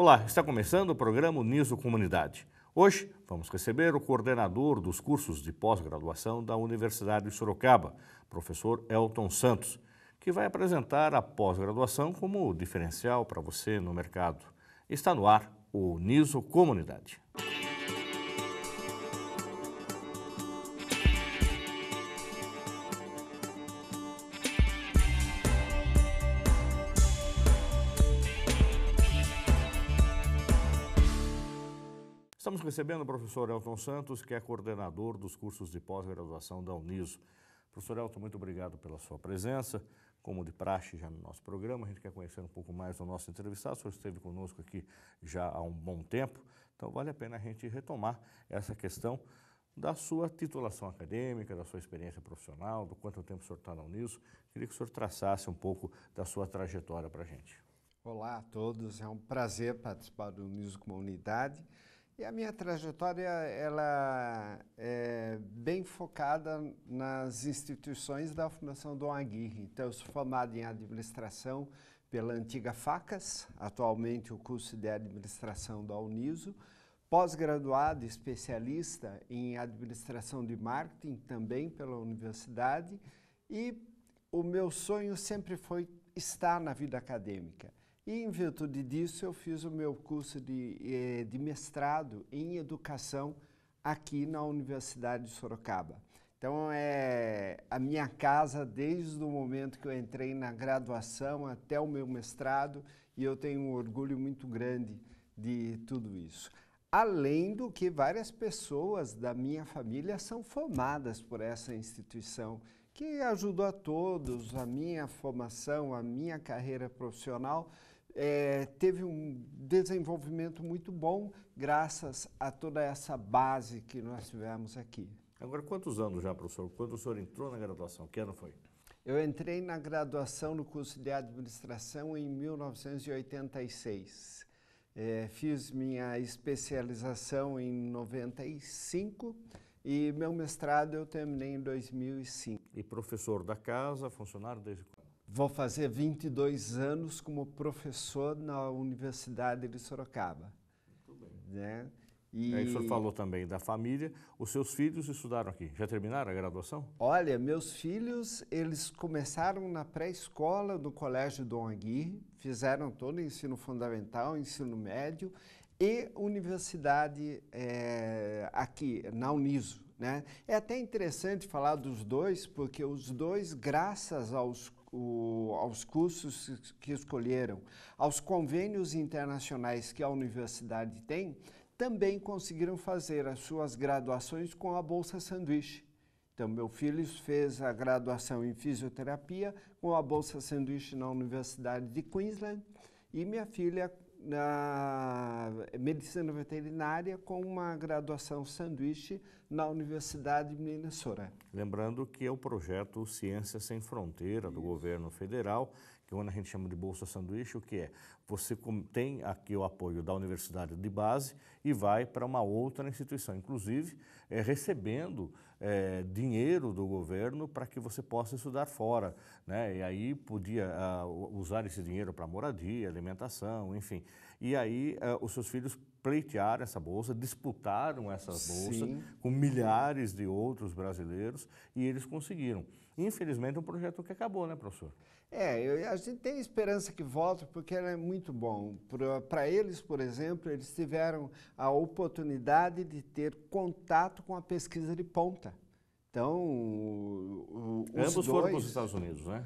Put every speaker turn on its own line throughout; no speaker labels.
Olá, está começando o programa Niso Comunidade. Hoje vamos receber o coordenador dos cursos de pós-graduação da Universidade de Sorocaba, professor Elton Santos, que vai apresentar a pós-graduação como diferencial para você no mercado. Está no ar o Niso Comunidade. recebendo o professor Elton Santos, que é coordenador dos cursos de pós-graduação da Uniso. Professor Elton, muito obrigado pela sua presença. Como de praxe já no nosso programa, a gente quer conhecer um pouco mais do nosso entrevistado. O senhor esteve conosco aqui já há um bom tempo, então vale a pena a gente retomar essa questão da sua titulação acadêmica, da sua experiência profissional, do quanto tempo o senhor está na Uniso. Queria que o senhor traçasse um pouco da sua trajetória para a gente.
Olá a todos, é um prazer participar do Uniso como Unidade e a minha trajetória ela é bem focada nas instituições da Fundação Dom Aguirre. Então, eu sou formado em administração pela antiga Facas, atualmente o curso de administração da Uniso, pós-graduado especialista em administração de marketing também pela universidade e o meu sonho sempre foi estar na vida acadêmica. E em virtude disso, eu fiz o meu curso de, eh, de mestrado em educação aqui na Universidade de Sorocaba. Então, é a minha casa desde o momento que eu entrei na graduação até o meu mestrado, e eu tenho um orgulho muito grande de tudo isso. Além do que várias pessoas da minha família são formadas por essa instituição, que ajudou a todos, a minha formação, a minha carreira profissional é, teve um desenvolvimento muito bom graças a toda essa base que nós tivemos aqui. Agora, quantos anos já, professor? Quando o senhor entrou na graduação? Que ano foi? Eu entrei na graduação no curso de administração em 1986. É, fiz minha especialização em 95 e meu mestrado eu terminei em 2005.
E professor da casa, funcionário desde
Vou fazer 22 anos como professor na Universidade de Sorocaba. Muito
bem. Né? E... Aí o senhor falou também da família. Os seus filhos estudaram aqui. Já terminaram a graduação?
Olha, meus filhos, eles começaram na pré-escola do Colégio Dom Aguirre, fizeram todo o ensino fundamental, ensino médio e universidade é, aqui, na Uniso. Né? É até interessante falar dos dois, porque os dois, graças aos o, aos cursos que escolheram, aos convênios internacionais que a universidade tem, também conseguiram fazer as suas graduações com a Bolsa Sanduíche. Então, meu filho fez a graduação em fisioterapia com a Bolsa Sanduíche na Universidade de Queensland e minha filha na medicina veterinária com uma graduação sanduíche na Universidade de Minnesota.
Lembrando que é o projeto Ciência Sem Fronteira do governo federal, que quando a gente chama de Bolsa Sanduíche, o que é? Você tem aqui o apoio da universidade de base e vai para uma outra instituição, inclusive é, recebendo é, dinheiro do governo para que você possa estudar fora, né? E aí podia ah, usar esse dinheiro para moradia, alimentação, enfim. E aí ah, os seus filhos pleitearam essa bolsa, disputaram essas bolsas Sim. com milhares de outros brasileiros e eles conseguiram. Infelizmente, um projeto que acabou, né, professor? É, eu, a gente tem esperança que volte porque é muito bom. Para eles, por
exemplo, eles tiveram a oportunidade de ter contato com a pesquisa de ponta. Então, o, o, ambos foram para os
Estados Unidos, né?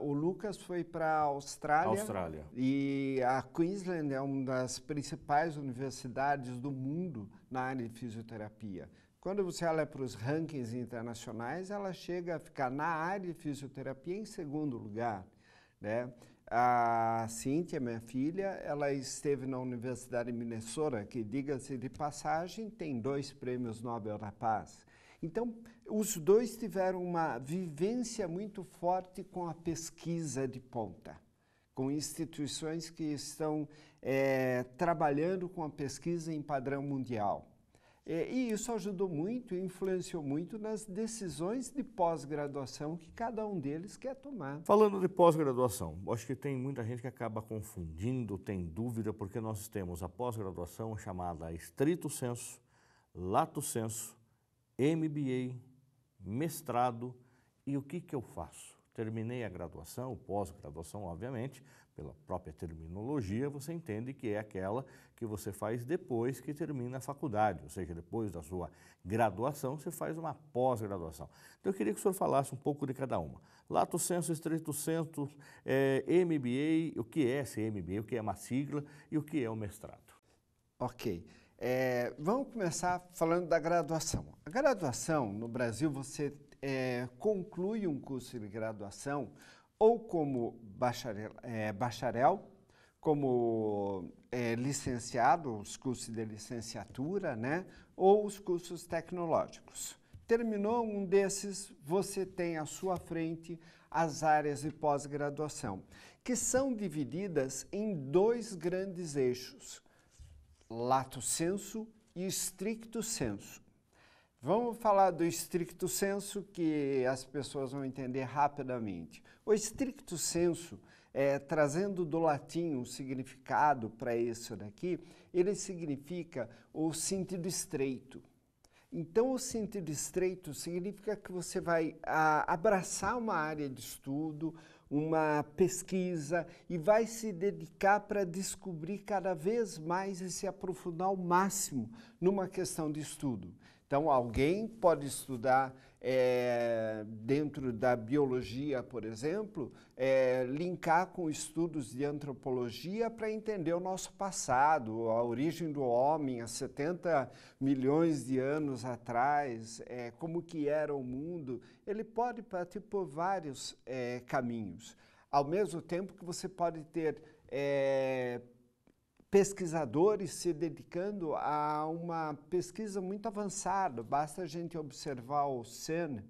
Uh, o Lucas foi para a Austrália, Austrália. E a Queensland é uma das principais universidades do mundo na área de fisioterapia. Quando você olha para os rankings internacionais, ela chega a ficar na área de fisioterapia em segundo lugar. Né? A Cíntia, minha filha, ela esteve na Universidade Minnesota, que, diga-se de passagem, tem dois prêmios Nobel da Paz. Então, os dois tiveram uma vivência muito forte com a pesquisa de ponta, com instituições que estão é, trabalhando com a pesquisa em padrão mundial. É, e isso ajudou muito e influenciou muito nas decisões de pós-graduação que cada um deles quer tomar.
Falando de pós-graduação, acho que tem muita gente que acaba confundindo, tem dúvida, porque nós temos a pós-graduação chamada estrito senso, lato senso, MBA, mestrado e o que, que eu faço? Terminei a graduação, pós-graduação, obviamente, pela própria terminologia, você entende que é aquela que você faz depois que termina a faculdade, ou seja, depois da sua graduação, você faz uma pós-graduação. Então, eu queria que o senhor falasse um pouco de cada uma. Lato senso, estrito senso, é, MBA, o que é esse MBA, o que é uma sigla e o que é o mestrado. Ok. É, vamos começar falando da graduação. A
graduação, no Brasil, você é, conclui um curso de graduação ou como bacharel, é, bacharel como é, licenciado, os cursos de licenciatura, né? ou os cursos tecnológicos. Terminou um desses, você tem à sua frente as áreas de pós-graduação, que são divididas em dois grandes eixos, lato senso e stricto senso. Vamos falar do estricto senso que as pessoas vão entender rapidamente. O estricto senso, é, trazendo do latim um significado para isso daqui, ele significa o sentido estreito. Então, o sentido estreito significa que você vai a, abraçar uma área de estudo, uma pesquisa e vai se dedicar para descobrir cada vez mais e se aprofundar ao máximo numa questão de estudo. Então, alguém pode estudar é, dentro da biologia, por exemplo, é, linkar com estudos de antropologia para entender o nosso passado, a origem do homem há 70 milhões de anos atrás, é, como que era o mundo. Ele pode partir por vários caminhos. Ao mesmo tempo que você pode ter pesquisadores se dedicando a uma pesquisa muito avançada. Basta a gente observar o CERN,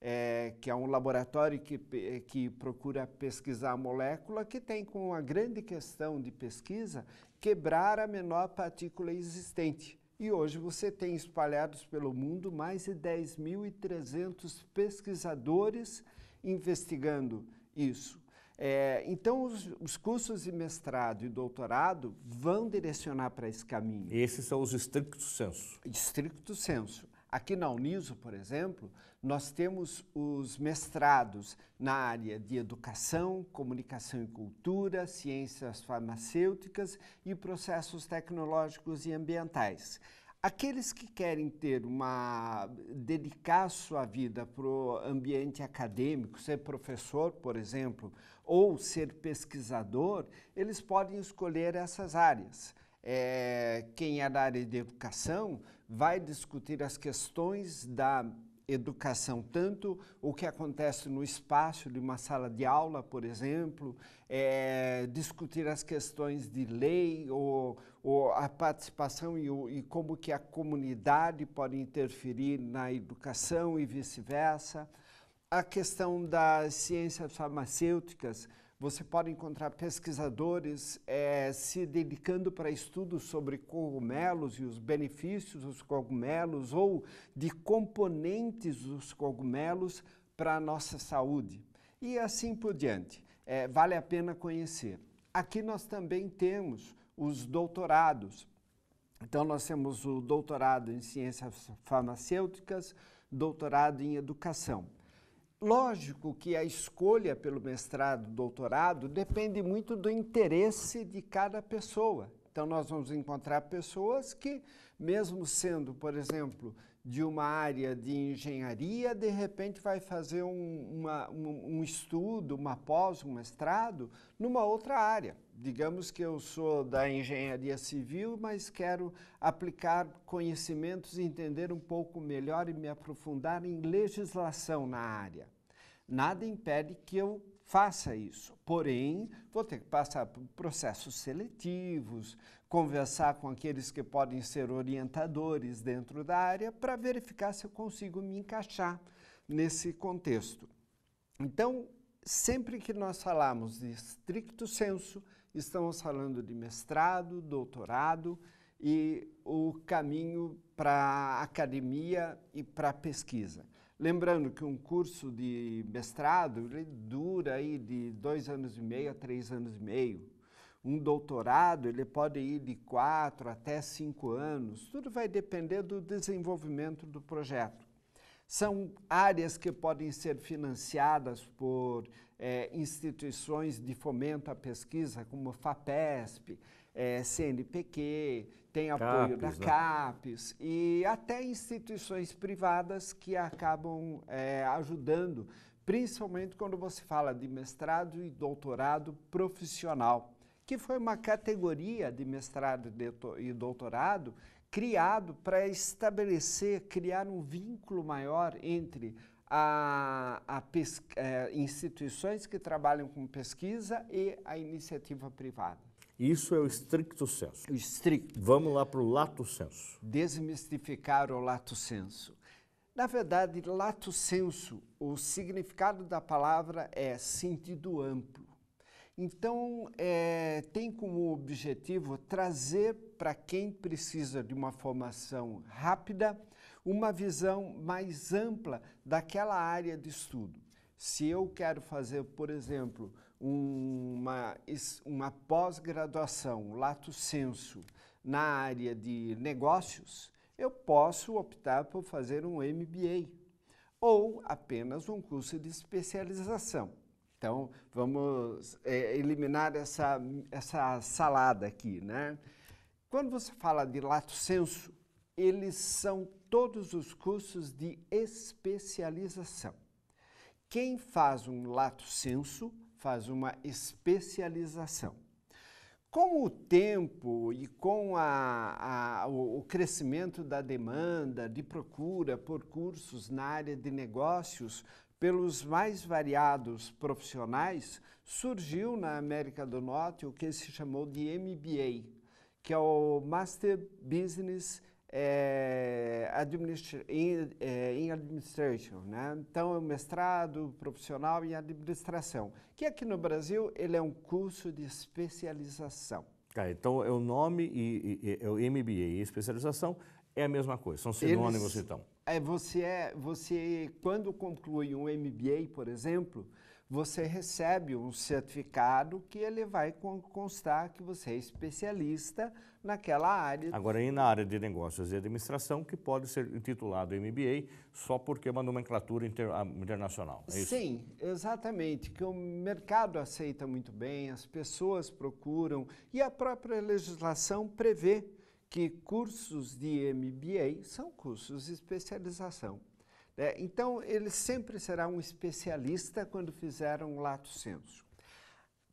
é, que é um laboratório que, que procura pesquisar a molécula, que tem como uma grande questão de pesquisa quebrar a menor partícula existente. E hoje você tem espalhados pelo mundo mais de 10.300 pesquisadores investigando isso. É, então, os, os, cursos de mestrado e doutorado vão direcionar para esse caminho. Esses são os estricto senso. Estricto senso. Aqui na Uniso, por exemplo, nós temos os mestrados na área de educação, comunicação e cultura, ciências farmacêuticas e processos tecnológicos e ambientais. Aqueles que querem ter uma dedicar sua vida para o ambiente acadêmico, ser professor, por exemplo, ou ser pesquisador, eles podem escolher essas áreas. É, quem é da área de educação vai discutir as questões da educação, tanto o que acontece no espaço de uma sala de aula, por exemplo, é, discutir as questões de lei ou, ou a participação e, e, como que a comunidade pode interferir na educação e vice-versa. A questão das ciências farmacêuticas, você pode encontrar pesquisadores é, se dedicando para estudos sobre cogumelos e os benefícios dos cogumelos ou de componentes dos cogumelos para a nossa saúde. E assim por diante. É, vale a pena conhecer. Aqui nós também temos os doutorados. Então, nós temos o doutorado em ciências farmacêuticas, doutorado em educação. Lógico que a escolha pelo mestrado, doutorado, depende muito do interesse de cada pessoa. Então, nós vamos encontrar pessoas que, mesmo sendo, por exemplo, de uma área de engenharia, de repente vai fazer um, uma, um, um estudo, uma pós, um mestrado, numa outra área digamos que eu sou da engenharia civil, mas quero aplicar conhecimentos entender um pouco melhor e me aprofundar em legislação na área. Nada impede que eu faça isso. Porém, vou ter que passar por processos seletivos, conversar com aqueles que podem ser orientadores dentro da área para verificar se eu consigo me encaixar nesse contexto. Então, sempre que nós falamos de estricto senso, estamos falando de mestrado, doutorado e o caminho para academia e para pesquisa. Lembrando que um curso de mestrado ele dura aí de dois anos e meio a três anos e meio. Um doutorado ele pode ir de quatro até cinco anos. Tudo vai depender do desenvolvimento do projeto. São áreas que podem ser financiadas por é, instituições de fomento à pesquisa, como FAPESP, é, CNPq, tem apoio Capes, da né? CAPES e até instituições privadas que acabam é, ajudando, principalmente quando você fala de mestrado e doutorado profissional, que foi uma categoria de mestrado e doutorado criado para estabelecer, criar um vínculo maior entre a, a pesca, é, instituições que trabalham com pesquisa e a iniciativa privada.
Isso é o estricto senso. O
estricto. Vamos lá para o lato senso. Desmistificar o lato senso. Na verdade, lato senso, o significado da palavra é sentido amplo. Então, é, tem como objetivo trazer para quem precisa de uma formação rápida uma visão mais ampla daquela área de estudo. Se eu quero fazer, por exemplo, uma, uma pós-graduação, lato senso, na área de negócios, eu posso optar por fazer um MBA ou apenas um curso de especialização. Então, vamos é, eliminar essa, essa salada aqui, né? Quando você fala de lato senso, eles são todos os cursos de especialização. Quem faz um lato senso faz uma especialização. Com o tempo e com a, a, o crescimento da demanda de procura por cursos na área de negócios, pelos mais variados profissionais, surgiu na América do Norte o que se chamou de MBA, que é o Master Business é, é, Administration, né? então é um mestrado profissional em administração, que aqui
no Brasil ele é um curso de especialização. Ah, então é o nome e, e, e é o MBA e especialização é a mesma coisa, são sinônimos Eles, então é, você é
você quando conclui um MBA, por exemplo, você recebe um certificado que ele vai constar que você é especialista
naquela área. Agora, e na área de negócios e administração, que pode ser intitulado MBA só porque é uma nomenclatura inter, internacional. É Sim,
exatamente, que o mercado aceita muito bem, as pessoas procuram e a própria legislação prevê que cursos de MBA são cursos de especialização. Né? Então, ele sempre será um especialista quando fizer um lato senso.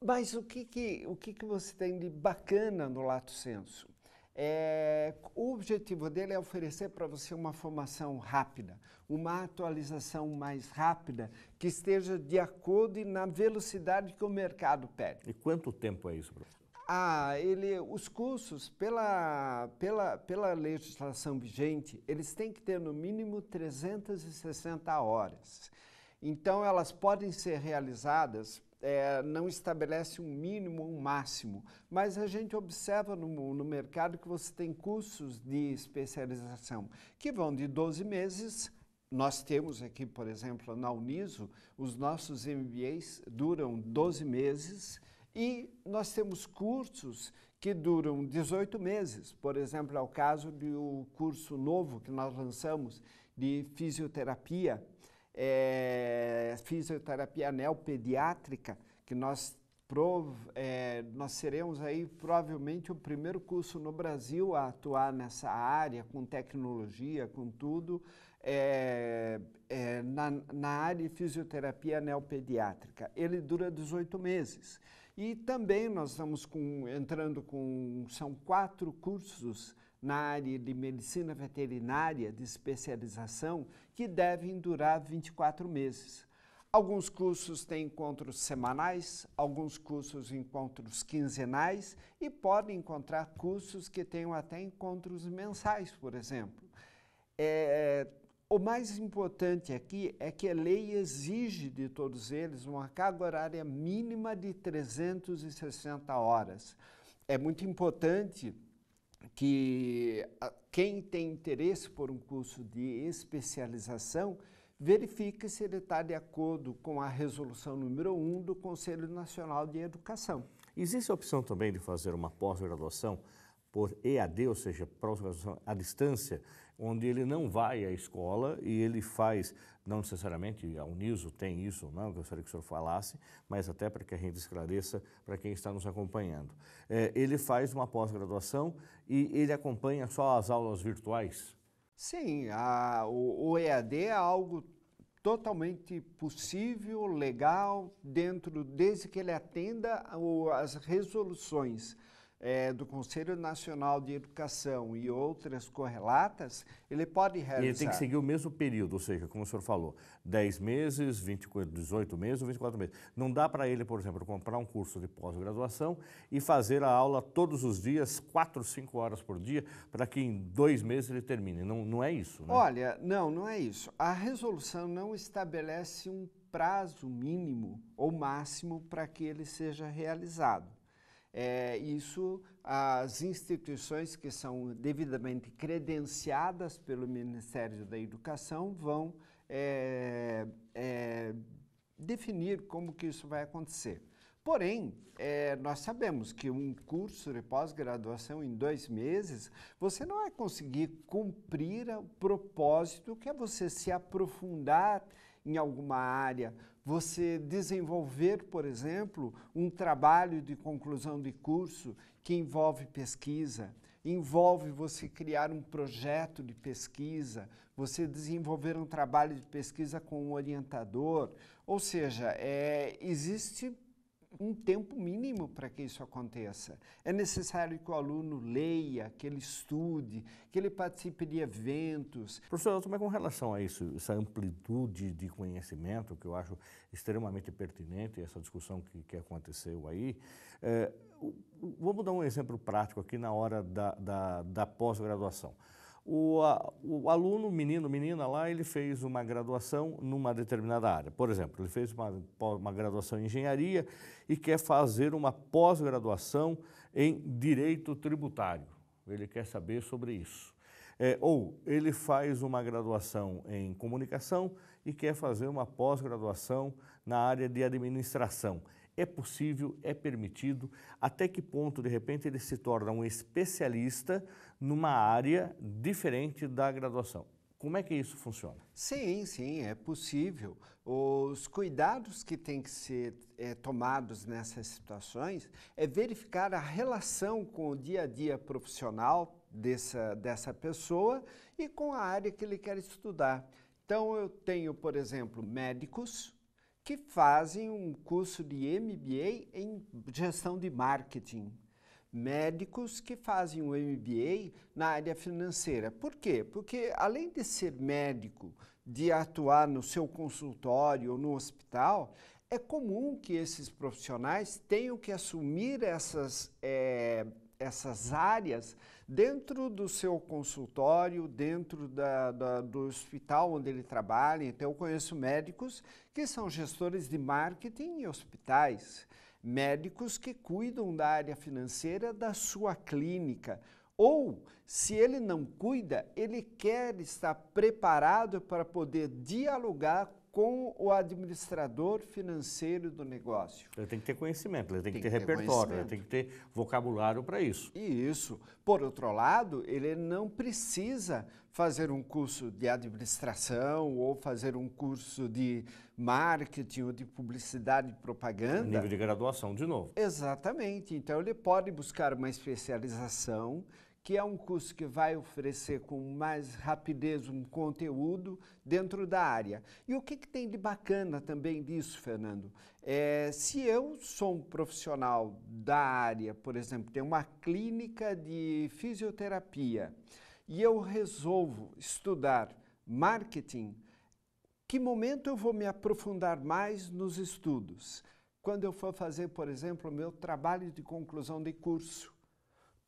Mas o que, que, o que, que você tem de bacana no lato senso? É, o objetivo dele é oferecer para você uma formação rápida, uma atualização mais rápida, que esteja de acordo e na velocidade
que o mercado pede. E quanto tempo é isso, professor?
Ah, ele, os cursos, pela, pela, pela legislação vigente, eles têm que ter no mínimo 360 horas. Então, elas podem ser realizadas, é, não estabelece um mínimo, um máximo, mas a gente observa no, no mercado que você tem cursos de especialização que vão de 12 meses nós temos aqui, por exemplo, na Uniso, os nossos MBAs duram 12 meses, e nós temos cursos que duram 18 meses, por exemplo, é o caso do curso novo que nós lançamos de fisioterapia, é, fisioterapia neopediátrica, que nós, prov, é, nós seremos aí provavelmente o primeiro curso no Brasil a atuar nessa área, com tecnologia, com tudo, é, é na, na área de fisioterapia neopediátrica. Ele dura 18 meses. E também nós estamos com, entrando com, são quatro cursos na área de medicina veterinária de especialização que devem durar 24 meses. Alguns cursos têm encontros semanais, alguns cursos encontros quinzenais e podem encontrar cursos que tenham até encontros mensais, por exemplo. É, o mais importante aqui é que a lei exige de todos eles uma carga horária mínima de 360 horas. É muito importante que quem tem interesse por um curso de especialização verifique se ele está de acordo com a resolução número 1 do Conselho
Nacional de Educação. Existe a opção também de fazer uma pós-graduação por EAD, ou seja, pós-graduação à distância, onde ele não vai à escola e ele faz, não necessariamente a Uniso tem isso, não, eu gostaria que o senhor falasse, mas até para que a gente esclareça para quem está nos acompanhando. É, ele faz uma pós-graduação e ele acompanha só as aulas virtuais?
Sim, a, o, o EAD é algo totalmente possível, legal, dentro, desde que ele atenda às resoluções é, do Conselho Nacional de Educação e outras correlatas, ele pode realizar. E ele tem que seguir
o mesmo período, ou seja, como o senhor falou, 10 meses, 20, 18 meses ou 24 meses. Não dá para ele, por exemplo, comprar um curso de pós-graduação e fazer a aula todos os dias, 4, 5 horas por dia, para que em dois meses ele termine. Não, não é isso, né? Olha, não, não é isso.
A resolução não estabelece um prazo mínimo ou máximo para que ele seja realizado. É, isso, as instituições que são devidamente credenciadas pelo Ministério da Educação vão é, é, definir como que isso vai acontecer. Porém, é, nós sabemos que um curso de pós-graduação em dois meses, você não vai conseguir cumprir o propósito que é você se aprofundar em alguma área, você desenvolver, por exemplo, um trabalho de conclusão de curso que envolve pesquisa, envolve você criar um projeto de pesquisa, você desenvolver um trabalho de pesquisa com um orientador, ou seja, é, existe um tempo mínimo para que isso aconteça. É necessário que o aluno leia,
que ele estude, que ele participe de eventos. Professor, Elton, é com relação a isso, essa amplitude de conhecimento, que eu acho extremamente pertinente, essa discussão que, que aconteceu aí, é, vamos dar um exemplo prático aqui na hora da, da, da pós-graduação. O, o aluno, menino, menina lá, ele fez uma graduação numa determinada área. Por exemplo, ele fez uma, uma graduação em engenharia e quer fazer uma pós-graduação em direito tributário. Ele quer saber sobre isso. É, ou ele faz uma graduação em comunicação e quer fazer uma pós-graduação na área de administração. É possível, é permitido, até que ponto, de repente, ele se torna um especialista numa área diferente da graduação. Como é que isso funciona? Sim, sim, é possível. Os cuidados que têm que ser é, tomados
nessas situações é verificar a relação com o dia a dia profissional dessa, dessa pessoa e com a área que ele quer estudar. Então, eu tenho, por exemplo, médicos que fazem um curso de MBA em gestão de marketing médicos que fazem o MBA na área financeira. Por quê? Porque além de ser médico, de atuar no seu consultório ou no hospital, é comum que esses profissionais tenham que assumir essas, é, essas áreas dentro do seu consultório, dentro da, da, do hospital onde ele trabalha. Então, eu conheço médicos que são gestores de marketing em hospitais médicos que cuidam da área financeira da sua clínica. Ou, se ele não cuida, ele quer estar preparado para poder dialogar com o administrador financeiro do negócio.
Ele tem que ter conhecimento, ele tem, tem que ter, ter repertório, ele tem que ter vocabulário para isso. E isso. Por outro
lado, ele não precisa fazer um curso de administração ou fazer um curso de marketing ou de publicidade e propaganda. Nível de
graduação, de novo.
Exatamente. Então, ele pode buscar uma especialização que é um curso que vai oferecer com mais rapidez um conteúdo dentro da área. E o que, que tem de bacana também disso, Fernando? É, se eu sou um profissional da área, por exemplo, tem uma clínica de fisioterapia e eu resolvo estudar marketing, que momento eu vou me aprofundar mais nos estudos? Quando eu for fazer, por exemplo, o meu trabalho de conclusão de curso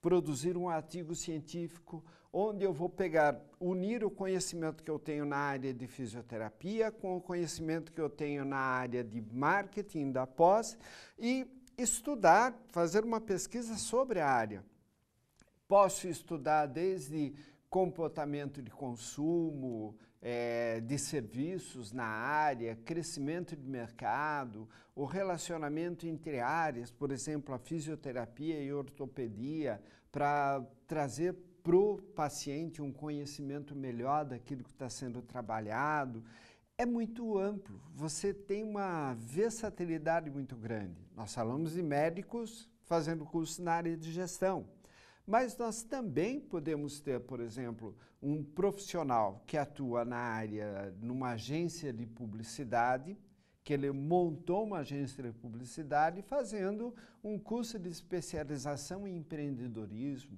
produzir um artigo científico onde eu vou pegar, unir o conhecimento que eu tenho na área de fisioterapia com o conhecimento que eu tenho na área de marketing da pós e estudar, fazer uma pesquisa sobre a área. Posso estudar desde comportamento de consumo, é, de serviços na área, crescimento de mercado, o relacionamento entre áreas, por exemplo, a fisioterapia e a ortopedia, para trazer para o paciente um conhecimento melhor daquilo que está sendo trabalhado. É muito amplo, você tem uma versatilidade muito grande. Nós falamos de médicos fazendo curso na área de gestão mas nós também podemos ter, por exemplo, um profissional que atua na área, numa agência de publicidade, que ele montou uma agência de publicidade fazendo um curso de especialização em empreendedorismo.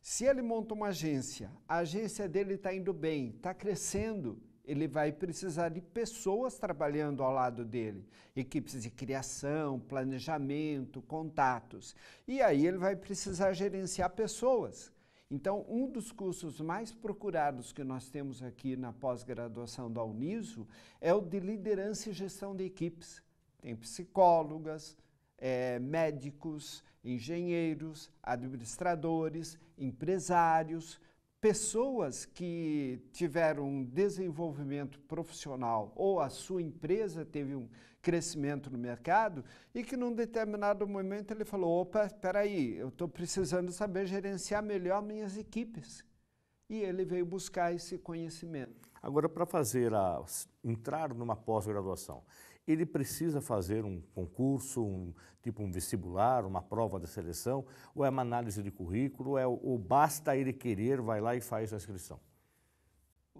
Se ele montou uma agência, a agência dele está indo bem, está crescendo, ele vai precisar de pessoas trabalhando ao lado dele, equipes de criação, planejamento, contatos. E aí ele vai precisar gerenciar pessoas. Então, um dos cursos mais procurados que nós temos aqui na pós-graduação da Uniso é o de liderança e gestão de equipes. Tem psicólogas, é, médicos, engenheiros, administradores, empresários, pessoas que tiveram um desenvolvimento profissional ou a sua empresa teve um crescimento no mercado e que num determinado momento ele falou, opa, espera aí, eu estou precisando saber gerenciar melhor minhas equipes.
E ele veio buscar esse conhecimento. Agora, para fazer a, entrar numa pós-graduação, ele precisa fazer um concurso, um, tipo um vestibular, uma prova da seleção, ou é uma análise de currículo, é, ou basta ele querer, vai lá e faz a inscrição?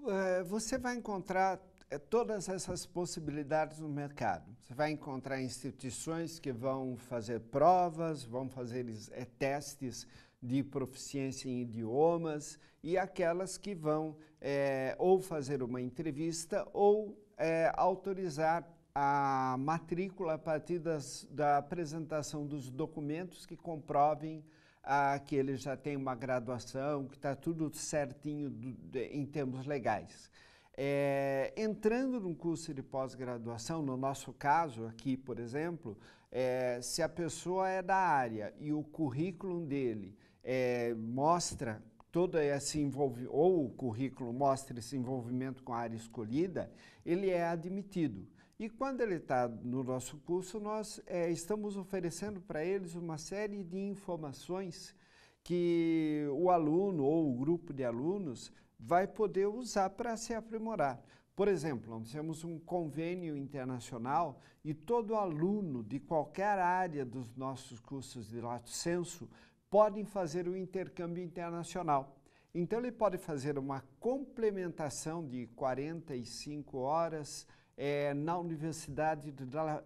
É, você vai encontrar é, todas essas possibilidades no mercado. Você vai encontrar instituições que vão fazer provas, vão fazer é, testes de proficiência em idiomas e aquelas que vão é, ou fazer uma entrevista ou é, autorizar a matrícula a partir das, da apresentação dos documentos que comprovem ah, que ele já tem uma graduação, que está tudo certinho do, de, em termos legais. É, entrando num curso de pós-graduação, no nosso caso aqui, por exemplo, é, se a pessoa é da área e o currículo dele é, mostra todo esse envolvimento, ou o currículo mostra esse envolvimento com a área escolhida, ele é admitido. E quando ele está no nosso curso, nós é, estamos oferecendo para eles uma série de informações que o aluno ou o grupo de alunos vai poder usar para se aprimorar. Por exemplo, nós temos um convênio internacional e todo aluno de qualquer área dos nossos cursos de lato senso podem fazer o um intercâmbio internacional. Então ele pode fazer uma complementação de 45 horas, é, na Universidade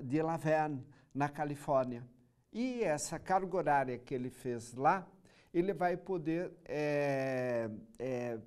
de La Verne, na Califórnia. E essa carga horária que ele fez lá, ele vai poder, é, é,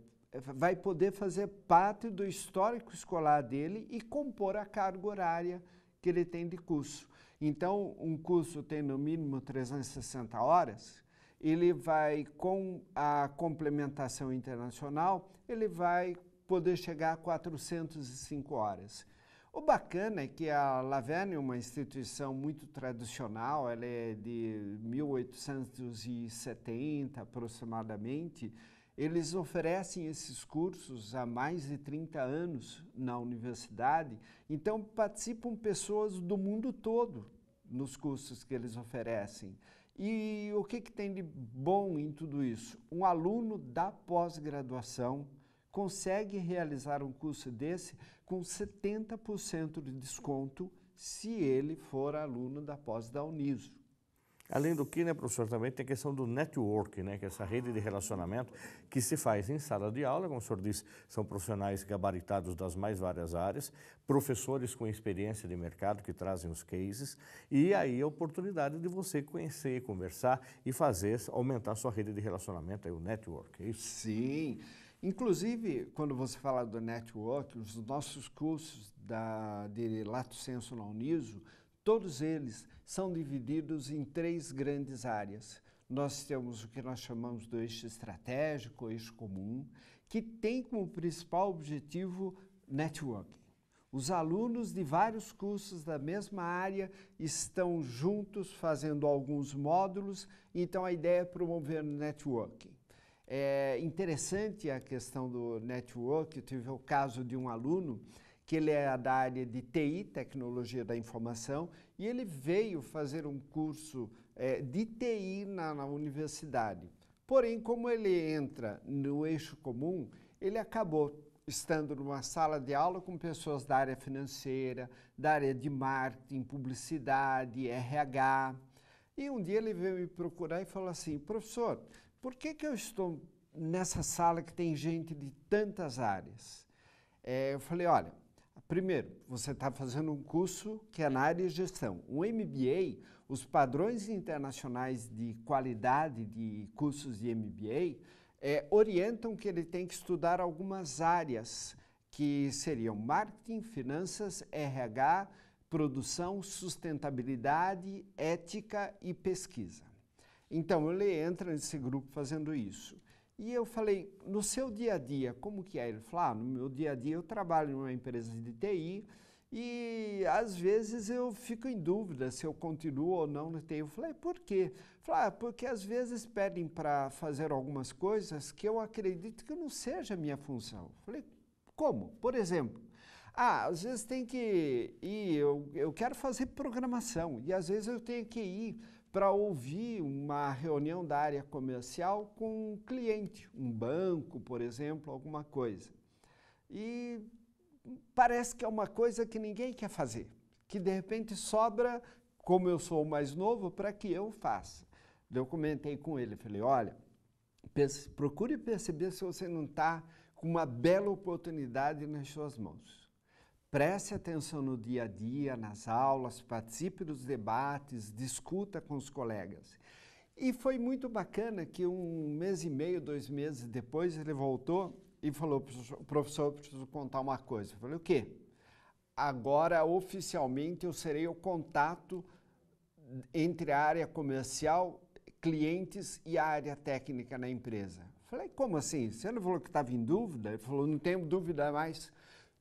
vai poder fazer parte do histórico escolar dele e compor a carga horária que ele tem de curso. Então, um curso tem no mínimo 360 horas, ele vai, com a complementação internacional, ele vai poder chegar a 405 horas. O bacana é que a Laverne é uma instituição muito tradicional, ela é de 1870 aproximadamente. Eles oferecem esses cursos há mais de 30 anos na universidade, então participam pessoas do mundo todo nos cursos que eles oferecem. E o que, que tem de bom em tudo isso? Um aluno da pós-graduação consegue realizar um curso desse com 70% de desconto se ele for aluno da pós da
Uniso. Além do que, né, professor, também tem a questão do network, né, que é essa rede de relacionamento que se faz em sala de aula, como o senhor disse, são profissionais gabaritados das mais várias áreas, professores com experiência de mercado que trazem os cases, e aí a oportunidade de você conhecer, conversar e fazer, aumentar a sua rede de relacionamento, aí, é o network, é isso? Sim. Sim. Inclusive, quando você fala do network, os nossos
cursos da, de Lato Senso na Uniso, todos eles são divididos em três grandes áreas. Nós temos o que nós chamamos do eixo estratégico, eixo comum, que tem como principal objetivo networking. Os alunos de vários cursos da mesma área estão juntos fazendo alguns módulos, então a ideia é promover networking. É interessante a questão do network. Eu tive o caso de um aluno que ele era é da área de TI, Tecnologia da Informação, e ele veio fazer um curso é, de TI na, na universidade. Porém, como ele entra no eixo comum, ele acabou estando numa sala de aula com pessoas da área financeira, da área de marketing, publicidade, RH. E um dia ele veio me procurar e falou assim: professor, por que, que eu estou nessa sala que tem gente de tantas áreas? É, eu falei, olha, primeiro, você está fazendo um curso que é na área de gestão. Um MBA, os padrões internacionais de qualidade de cursos de MBA é, orientam que ele tem que estudar algumas áreas que seriam marketing, finanças, RH, produção, sustentabilidade, ética e pesquisa. Então, ele entra nesse grupo fazendo isso. E eu falei, no seu dia a dia, como que é? Ele falou, ah, no meu dia a dia eu trabalho numa empresa de TI e às vezes eu fico em dúvida se eu continuo ou não no TI. Eu falei, é, por quê? Falei, ah, porque às vezes pedem para fazer algumas coisas que eu acredito que não seja minha função. Eu falei, como? Por exemplo, ah, às vezes tem que ir, eu, eu quero fazer programação e às vezes eu tenho que ir para ouvir uma reunião da área comercial com um cliente, um banco, por exemplo, alguma coisa. E parece que é uma coisa que ninguém quer fazer, que de repente sobra, como eu sou o mais novo, para que eu faça. Eu comentei com ele, falei, olha, procure perceber se você não está com uma bela oportunidade nas suas mãos. Preste atenção no dia a dia, nas aulas, participe dos debates, discuta com os colegas. E foi muito bacana que um mês e meio, dois meses depois, ele voltou e falou, professor, eu preciso contar uma coisa. Eu falei, o quê? Agora, oficialmente, eu serei o contato entre a área comercial, clientes e a área técnica na empresa. Eu falei, como assim? Você não falou que estava em dúvida? Ele falou, não tenho dúvida mais.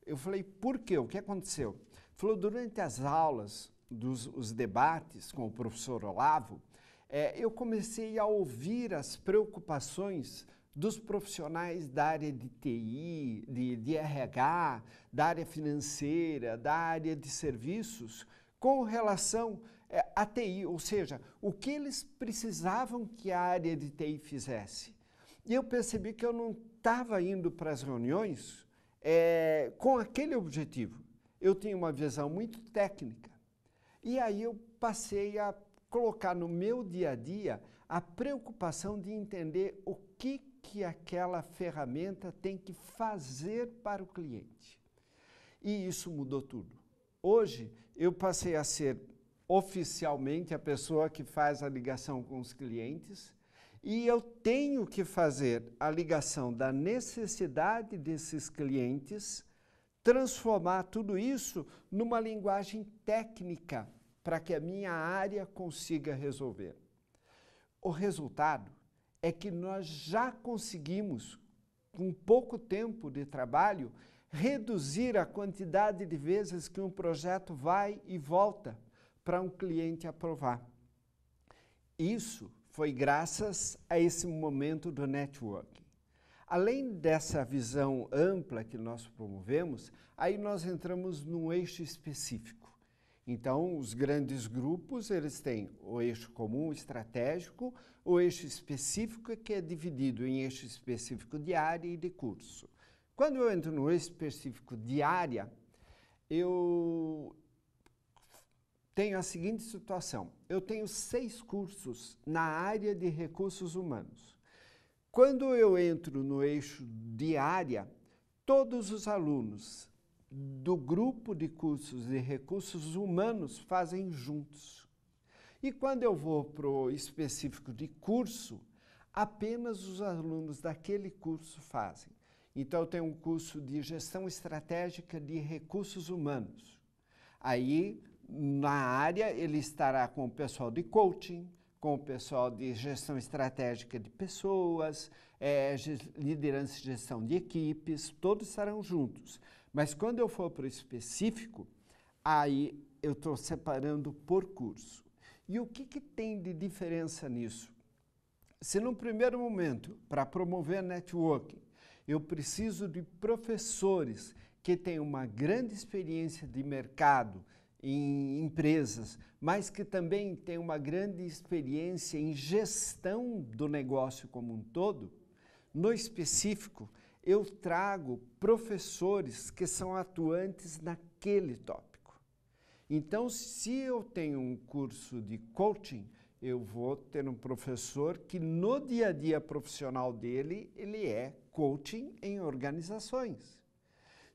Eu falei, por quê? O que aconteceu? Ele falou, durante as aulas, dos, os debates com o professor Olavo, é, eu comecei a ouvir as preocupações dos profissionais da área de TI, de, de RH, da área financeira, da área de serviços, com relação é, eh, à TI, ou seja, o que eles precisavam que a área de TI fizesse. E eu percebi que eu não estava indo para as reuniões é, com aquele objetivo. Eu tinha uma visão muito técnica. E aí eu passei a colocar no meu dia a dia a preocupação de entender o que, que aquela ferramenta tem que fazer para o cliente. E isso mudou tudo. Hoje eu passei a ser oficialmente a pessoa que faz a ligação com os clientes e eu tenho que fazer a ligação da necessidade desses clientes, transformar tudo isso numa linguagem técnica para que a minha área consiga resolver. O resultado é que nós já conseguimos, com pouco tempo de trabalho, reduzir a quantidade de vezes que um projeto vai e volta para um cliente aprovar. Isso foi graças a esse momento do networking. Além dessa visão ampla que nós promovemos, aí nós entramos num eixo específico. Então, os grandes grupos, eles têm o eixo comum estratégico, o eixo específico que é dividido em eixo específico de área e de curso. Quando eu entro no eixo específico de área, eu tenho a seguinte situação. Eu tenho seis cursos na área de recursos humanos. Quando eu entro no eixo de área, todos os alunos do grupo de cursos de recursos humanos fazem juntos. E quando eu vou para o específico de curso, apenas os alunos daquele curso fazem. Então, eu tenho um curso de gestão estratégica de recursos humanos. Aí, na área, ele estará com o pessoal de coaching, com o pessoal de gestão estratégica de pessoas, é, liderança e gestão de equipes, todos estarão juntos. Mas quando eu for para o específico, aí eu estou separando por curso. E o que, que tem de diferença nisso? Se no primeiro momento, para promover networking, eu preciso de professores que tenham uma grande experiência de mercado, em empresas, mas que também tem uma grande experiência em gestão do negócio como um todo, no específico, eu trago professores que são atuantes naquele tópico. Então, se eu tenho um curso de coaching, eu vou ter um professor que no dia a dia profissional dele, ele é coaching em organizações.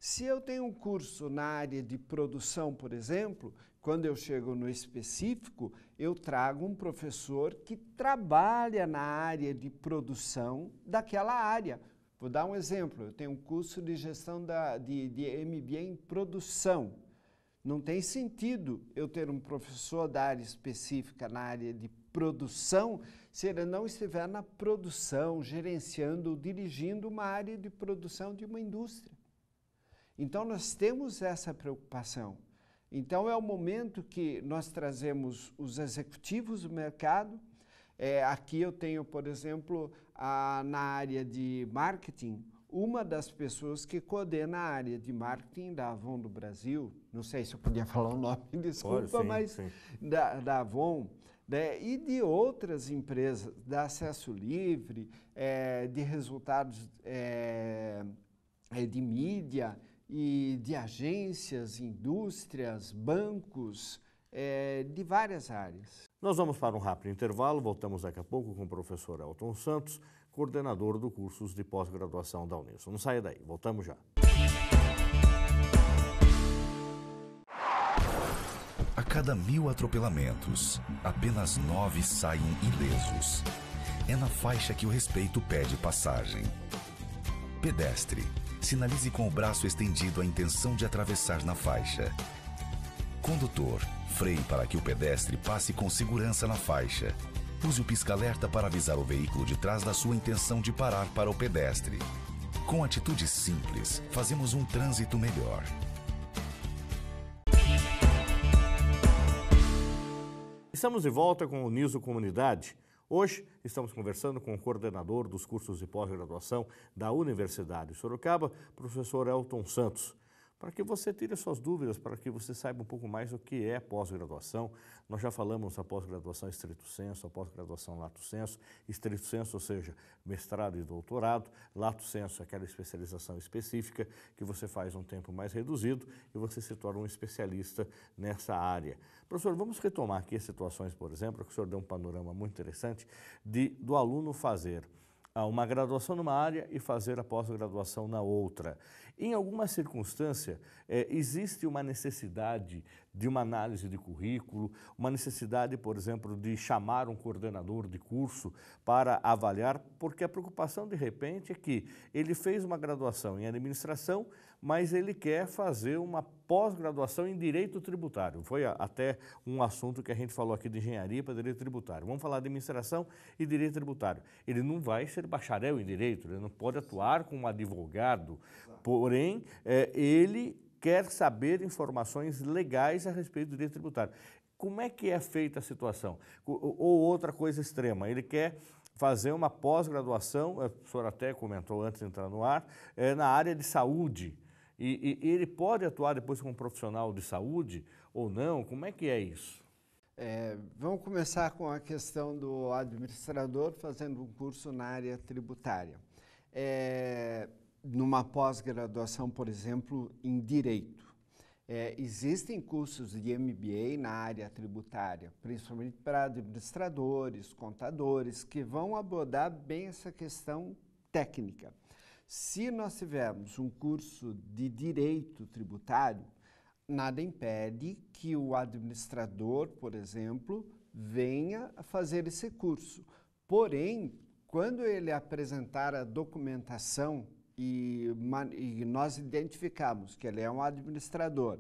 Se eu tenho um curso na área de produção, por exemplo, quando eu chego no específico, eu trago um professor que trabalha na área de produção daquela área. Vou dar um exemplo: eu tenho um curso de gestão da, de, de MBA em produção. Não tem sentido eu ter um professor da área específica na área de produção se ele não estiver na produção, gerenciando ou dirigindo uma área de produção de uma indústria. Então nós temos essa preocupação. Então é o momento que nós trazemos os executivos do mercado. É, aqui eu tenho, por exemplo, a, na área de marketing, uma das pessoas que coordena a área de marketing da Avon do Brasil, não sei se eu podia falar o nome, desculpa, Pode, sim, mas sim. Da, da Avon, né, e de outras empresas, da Acesso Livre, é, de resultados é, é de mídia, e de
agências, indústrias, bancos, é, de várias áreas. Nós vamos para um rápido intervalo, voltamos daqui a pouco com o professor Elton Santos, coordenador do cursos de pós-graduação da Unesco. Não saia daí, voltamos já. A cada mil atropelamentos, apenas nove saem ilesos. É na faixa que o respeito pede passagem. Pedestre sinalize com o braço estendido a intenção de atravessar na faixa. Condutor, freie para que o pedestre passe com segurança na faixa. Use o pisca-alerta para avisar o veículo de trás da sua intenção de parar para o pedestre. Com atitudes simples, fazemos um trânsito melhor. Estamos de volta com o Niso Comunidade. Hoje estamos conversando com o coordenador dos cursos de pós-graduação da Universidade de Sorocaba, professor Elton Santos para que você tire suas dúvidas, para que você saiba um pouco mais o que é pós-graduação. Nós já falamos a pós-graduação estrito senso, a pós-graduação lato senso, estrito senso, ou seja, mestrado e doutorado, lato senso é aquela especialização específica que você faz um tempo mais reduzido e você se torna um especialista nessa área. Professor, vamos retomar aqui as situações, por exemplo, que o senhor deu um panorama muito interessante de do aluno fazer ah, uma graduação numa área e fazer a pós-graduação na outra. Em alguma circunstância, é, existe uma necessidade de uma análise de currículo, uma necessidade, por exemplo, de chamar um coordenador de curso para avaliar, porque a preocupação, de repente, é que ele fez uma graduação em administração, mas ele quer fazer uma pós-graduação em direito tributário. Foi até um assunto que a gente falou aqui de engenharia para direito tributário. Vamos falar de administração e direito tributário. Ele não vai ser bacharel em direito, ele não pode atuar como advogado. Por, Porém, é, ele quer saber informações legais a respeito do direito tributário. Como é que é feita a situação? Ou outra coisa extrema, ele quer fazer uma pós-graduação, a é, senhora até comentou antes de entrar no ar, é, na área de saúde. E, e, ele pode atuar depois como profissional de saúde ou não? Como é que é isso? É, vamos
começar com a questão do administrador fazendo um curso na área tributária. É, numa pós-graduação, por exemplo, em direito. É, existem cursos de MBA na área tributária, principalmente para administradores, contadores, que vão abordar bem essa questão técnica. Se nós tivermos um curso de direito tributário, nada impede que o administrador, por exemplo, venha a fazer esse curso. Porém, quando ele apresentar a documentação e, e nós identificamos que ele é um administrador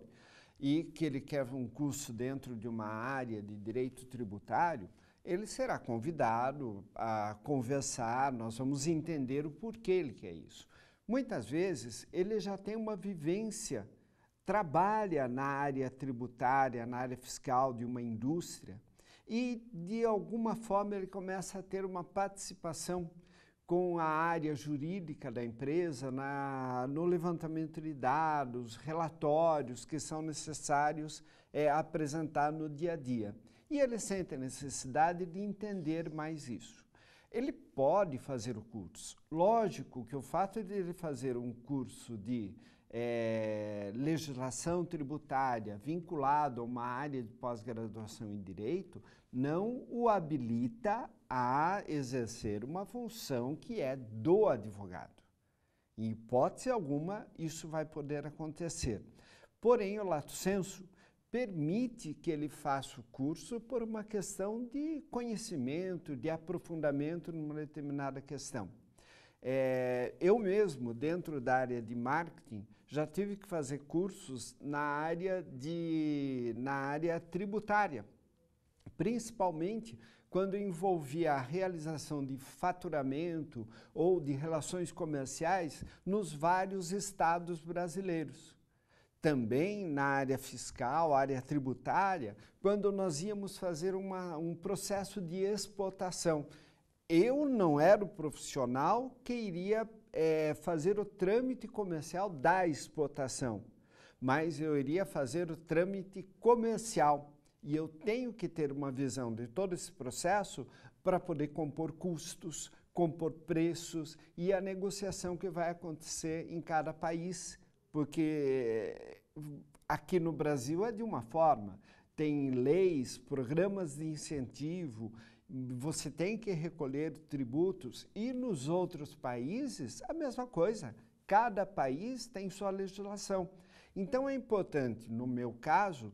e que ele quer um curso dentro de uma área de direito tributário, ele será convidado a conversar, nós vamos entender o porquê ele quer isso. Muitas vezes ele já tem uma vivência, trabalha na área tributária, na área fiscal de uma indústria e de alguma forma ele começa a ter uma participação com a área jurídica da empresa na, no levantamento de dados, relatórios que são necessários é, apresentar no dia a dia. E ele sente a necessidade de entender mais isso. Ele pode fazer o curso. Lógico que o fato de ele fazer um curso de é, legislação tributária vinculado a uma área de pós-graduação em direito não o habilita a exercer uma função que é do advogado. Em hipótese alguma, isso vai poder acontecer. Porém, o lato senso permite que ele faça o curso por uma questão de conhecimento, de aprofundamento numa determinada questão. É, eu mesmo, dentro da área de marketing, já tive que fazer cursos na área, de, na área tributária principalmente quando envolvia a realização de faturamento ou de relações comerciais nos vários estados brasileiros. Também na área fiscal, área tributária, quando nós íamos fazer uma, um processo de exportação. Eu não era o profissional que iria é, fazer o trâmite comercial da exportação, mas eu iria fazer o trâmite comercial e eu tenho que ter uma visão de todo esse processo para poder compor custos, compor preços e a negociação que vai acontecer em cada país, porque eh, aqui no Brasil é de uma forma, tem leis, programas de incentivo, você tem que recolher tributos e nos outros países a mesma coisa. Cada país tem sua legislação. Então é importante, no meu caso,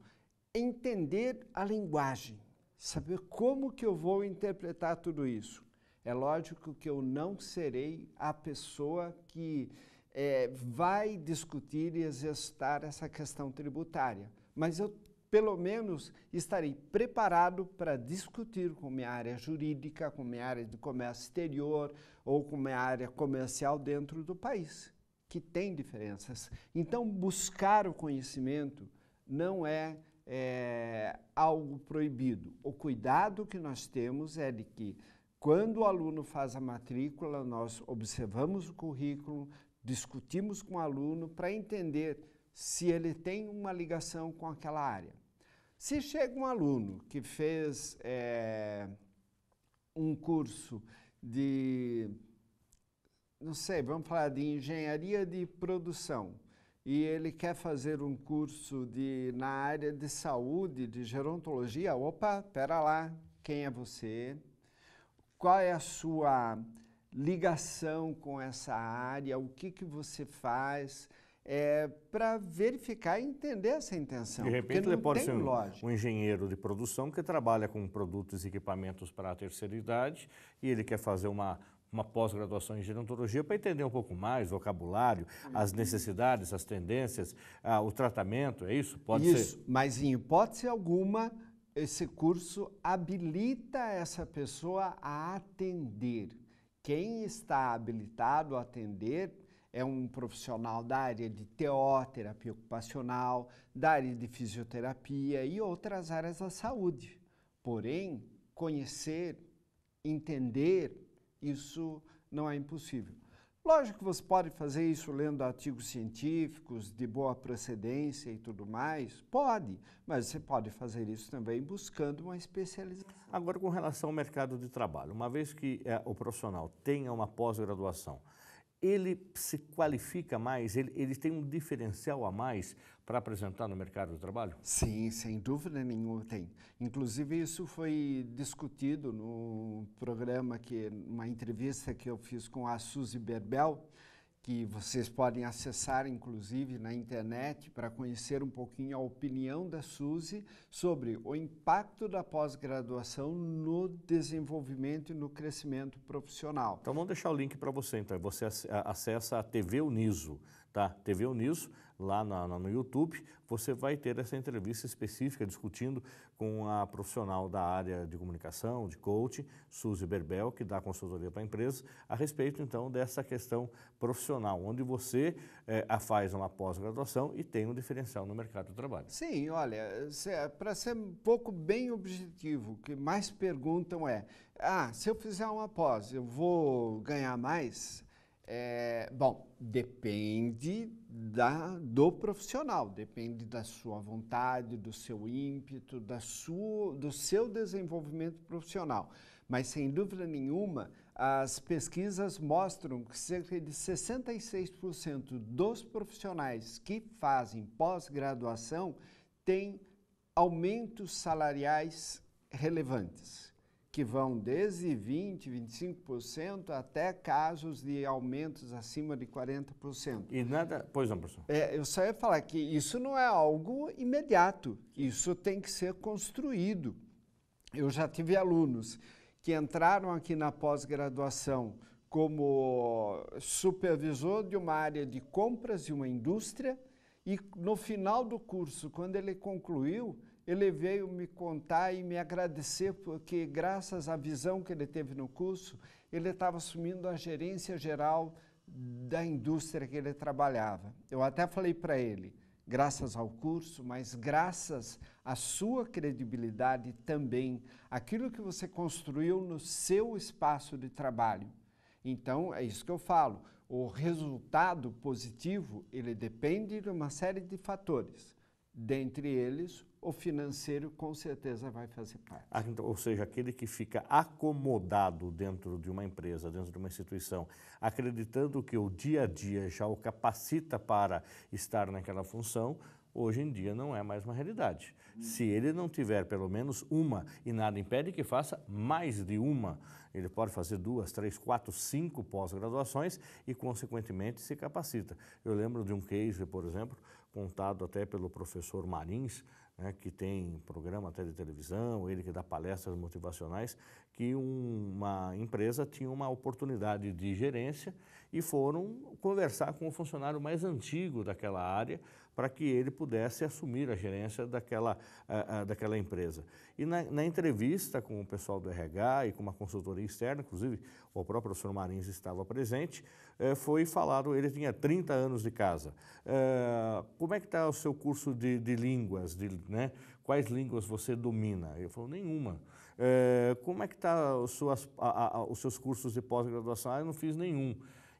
entender a linguagem, saber como que eu vou interpretar tudo isso. É lógico que eu não serei a pessoa que é, vai discutir e exercitar essa questão tributária, mas eu pelo menos estarei preparado para discutir com minha área jurídica, com minha área de comércio exterior ou com minha área comercial dentro do país, que tem diferenças. Então, buscar o conhecimento não é é, algo proibido. O cuidado que nós temos é de que, quando o aluno faz a matrícula, nós observamos o currículo, discutimos com o aluno para entender se ele tem uma ligação com aquela área. Se chega um aluno que fez é, um curso de, não sei, vamos falar de engenharia de produção, e ele quer fazer um curso de, na área de saúde, de gerontologia, opa, pera lá, quem é você? Qual é a sua ligação com essa área? O que, que você faz? É, para verificar e entender essa intenção. De repente, ele pode ser
um, engenheiro de produção que trabalha com produtos e equipamentos para a terceira idade e ele quer fazer uma, uma pós-graduação em gerontologia para entender um pouco mais vocabulário, as uhum. necessidades, as tendências, ah, o tratamento, é isso? Pode isso, ser... mas em hipótese alguma, esse curso habilita
essa pessoa a atender. Quem está habilitado a atender é um profissional da área de teoterapia terapia ocupacional, da área de fisioterapia e outras áreas da saúde. Porém, conhecer, entender isso não é impossível. Lógico que você pode fazer isso lendo artigos científicos de boa procedência e
tudo mais, pode, mas você pode fazer isso também buscando uma especialização. Agora, com relação ao mercado de trabalho, uma vez que é, o profissional tenha uma pós-graduação, ele se qualifica mais, ele, ele tem um diferencial a mais para apresentar no mercado de trabalho? Sim, sem dúvida nenhuma tem. Inclusive isso foi
discutido no programa que uma entrevista que eu fiz com a Suzy Berbel, que vocês podem acessar, inclusive, na internet, para conhecer um pouquinho a opinião da Suzy sobre o impacto da pós-graduação no desenvolvimento e no crescimento
profissional. Então, vamos deixar o link para você. Então, você acessa a TV Uniso, tá? TV Uniso lá na, na, no YouTube, você vai ter essa entrevista específica discutindo com a profissional da área de comunicação, de coaching, Suzy Berbel, que dá consultoria para empresas, a respeito então dessa questão profissional, onde você é, faz uma pós-graduação e tem um diferencial no mercado do trabalho.
Sim, olha, para ser um pouco bem objetivo, o que mais perguntam é: ah, se eu fizer uma pós, eu vou ganhar mais? É, bom, depende da, do profissional, depende da sua vontade, do seu ímpeto, da sua, do seu desenvolvimento profissional. Mas, sem dúvida nenhuma, as pesquisas mostram que cerca de 66% dos profissionais que fazem pós-graduação têm aumentos salariais relevantes que vão desde 20%, 25% até casos de aumentos acima de 40%. E nada. Pois não, professor. É, eu só ia falar que isso não é algo imediato, isso tem que ser construído. Eu já tive alunos que entraram aqui na pós-graduação como supervisor de uma área de compras de uma indústria e no final do curso, quando ele concluiu, ele veio me contar e me agradecer porque, graças à visão que ele teve no curso, ele estava assumindo a gerência geral da indústria que ele trabalhava. Eu até falei para ele, graças ao curso, mas graças à sua credibilidade também, aquilo que você construiu no seu espaço de trabalho. Então, é isso que eu falo. O resultado positivo, ele depende de uma série de fatores,
dentre eles
o financeiro com certeza vai fazer parte.
Ah, então, ou seja, aquele que fica acomodado dentro de uma empresa, dentro de uma instituição, acreditando que o dia a dia já o capacita para estar naquela função, hoje em dia não é mais uma realidade. Se ele não tiver pelo menos uma, e nada impede que faça mais de uma, ele pode fazer duas, três, quatro, cinco pós-graduações e, consequentemente, se capacita. Eu lembro de um case, por exemplo, contado até pelo professor Marins, né, que tem programa até de televisão, ele que dá palestras motivacionais, que um, uma empresa tinha uma oportunidade de gerência e foram conversar com o funcionário mais antigo daquela área para que ele pudesse assumir a gerência daquela, daquela empresa. E na, na, entrevista com o pessoal do RH e com uma consultoria externa, inclusive o próprio professor Marins estava presente, eh, foi falado, ele tinha 30 anos de casa. Eh, como é que está o seu curso de, de línguas? De, né? Quais línguas você domina? Ele falou, nenhuma. Eh, como é que estão tá os, os seus cursos de pós-graduação? Ah, eu não fiz nenhum.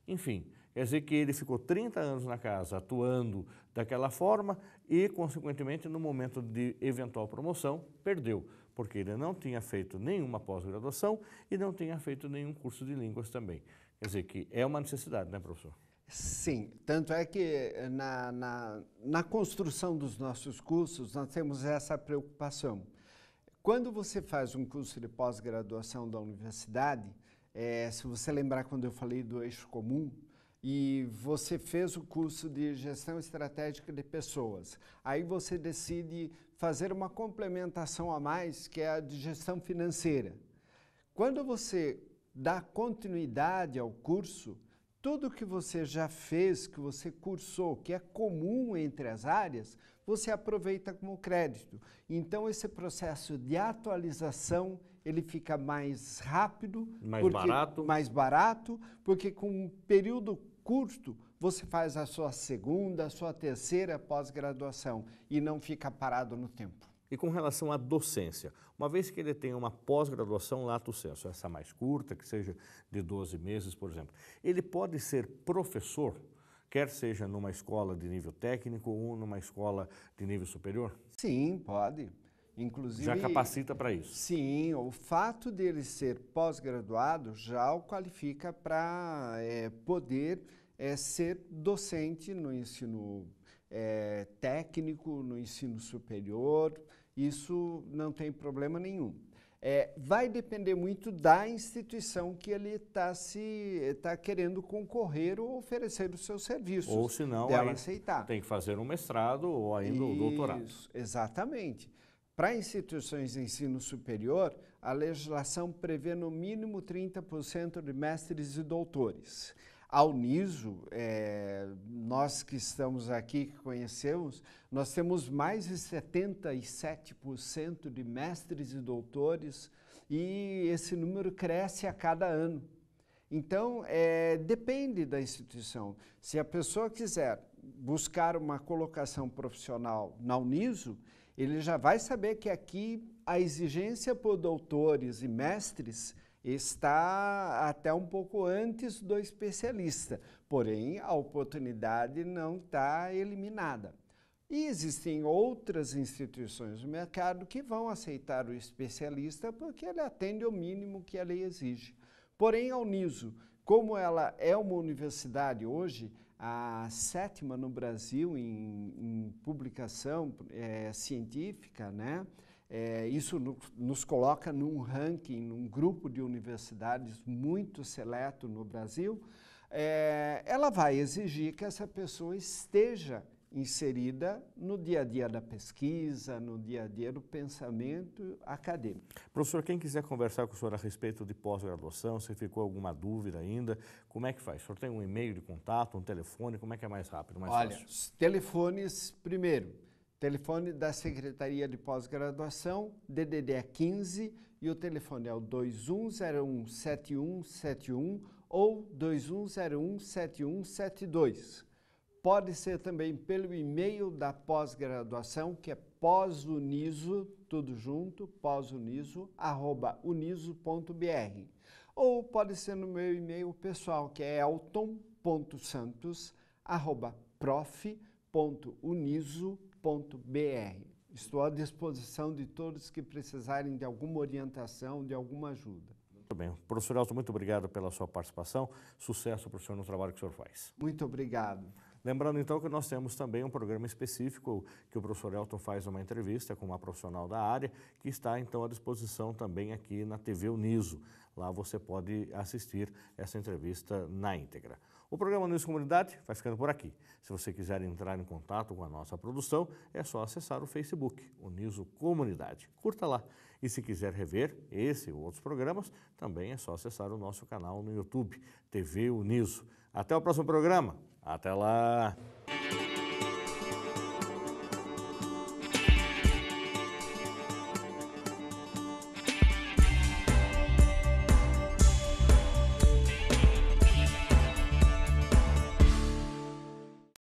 Enfim, Quer dizer que ele ficou 30 anos na casa atuando daquela forma e, consequentemente, no momento de eventual promoção, perdeu, porque ele não tinha feito nenhuma pós-graduação e não tinha feito nenhum curso de línguas também. Quer dizer que é uma necessidade, né, professor?
Sim, tanto é que eh, na, na, na construção dos nossos cursos nós temos essa preocupação. Quando você faz um curso de pós-graduação da universidade, é, se você lembrar quando eu falei do eixo comum, e você fez o curso de gestão estratégica de pessoas. Aí você decide fazer uma complementação a mais, que é a de gestão financeira. Quando você dá continuidade ao curso, tudo que você já fez, que você cursou, que é comum entre as áreas, você aproveita como crédito. Então esse processo de atualização, ele fica mais rápido, mais porque, barato, mais barato, porque com um período curto, você faz a sua segunda, a sua terceira pós-graduação
e não fica parado no tempo. E com relação à docência, uma vez que ele tem uma pós-graduação lato sensu essa mais curta, que seja de 12 meses, por exemplo, ele pode ser professor, quer seja numa escola de nível técnico ou numa escola de nível superior? Sim, pode. Inclusive, já capacita para isso? Sim, o fato
dele ser pós-graduado já o qualifica para é, eh, poder é ser docente no ensino é, técnico, no ensino superior, isso não tem problema nenhum. É, vai depender muito da instituição que ele está se tá querendo concorrer ou oferecer os seus serviços. Ou se não, ela aceitar.
Tem que fazer um mestrado ou ainda o um doutorado.
Exatamente. Para instituições de ensino superior, a legislação prevê no mínimo 30% de mestres e doutores ao NISO, é, nós que estamos aqui, que conhecemos, nós temos mais de 77% de mestres e doutores e esse número cresce a cada ano. Então, é, depende da instituição. Se a pessoa quiser buscar uma colocação profissional na Uniso, ele já vai saber que aqui a exigência por doutores e mestres está até um pouco antes do especialista, porém a oportunidade não está eliminada. E existem outras instituições do mercado que vão aceitar o especialista porque ele atende ao mínimo que a lei exige. Porém, a Uniso, como ela é uma universidade hoje, a sétima no Brasil em, em publicação é, científica, né? É, isso no, nos coloca num ranking, num grupo de universidades muito seleto no Brasil. É, ela vai exigir que essa pessoa esteja inserida no dia a dia
da pesquisa, no dia a dia do pensamento acadêmico. Professor, quem quiser conversar com o senhor a respeito de pós-graduação, se ficou alguma dúvida ainda, como é que faz? O senhor tem um e-mail de contato, um telefone, como é que é mais rápido, mais Olha, fácil? Olha, telefones primeiro,
Telefone da Secretaria de Pós-Graduação, DDD é 15 e o telefone é o 21017171 ou 21017172. Pode ser também pelo e-mail da pós-graduação, que é pós-uniso, tudo junto, posuniso, arroba uniso.br. Ou pode ser no meu e-mail pessoal, que é elton.santos, arroba prof.uniso.br Estou à disposição de todos que precisarem de alguma orientação, de
alguma ajuda. Muito bem. Professor Elton, muito obrigado pela sua participação. Sucesso para o senhor no trabalho que o senhor faz. Muito obrigado. Lembrando então que nós temos também um programa específico que o professor Elton faz uma entrevista com uma profissional da área, que está então à disposição também aqui na TV Uniso. Lá você pode assistir essa entrevista na íntegra. O programa News Comunidade vai ficando por aqui. Se você quiser entrar em contato com a nossa produção, é só acessar o Facebook, o News Comunidade. Curta lá. E se quiser rever esse ou outros programas, também é só acessar o nosso canal no YouTube, TV Uniso. Até o próximo programa. Até lá!